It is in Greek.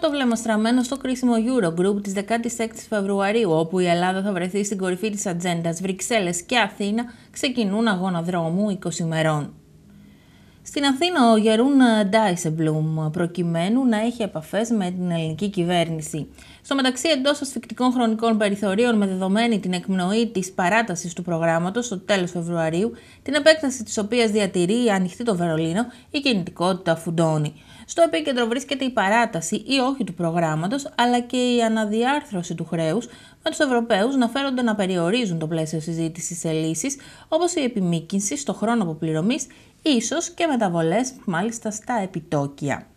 το βλέμμα στραμμένο στο κρίσιμο Eurogroup της 16ης Φεβρουαρίου, όπου η Ελλάδα θα βρεθεί στην κορυφή της ατζέντας, Βρυξέλλες και Αθήνα ξεκινούν αγώνα δρόμου 20 ημερών. Στην Αθήνα ο Γερούν Ντάισεμπλουμ ε, προκειμένου να έχει επαφές με την ελληνική κυβέρνηση. Στο μεταξύ εντός ασφικτικών χρονικών περιθωρίων με δεδομένη την εκπνοή της παράτασης του προγράμματος στο τέλος Φεβρουαρίου, την επέκταση της οποίας διατηρεί η ανοιχτή το Βερολίνο, η κινητικότητα φουντώνει. Στο επίκεντρο βρίσκεται η παράταση ή όχι του προγράμματος, αλλά και η αναδιάρθρωση του χρέους με τους Ευρωπαίους να φέρονται να περιορίζουν το πλαίσιο συζήτησης σε λύσεις, όπως η επιμήκυνση στο χρόνο αποπληρωμής ίσως και μεταβολές μάλιστα στα επιτόκια.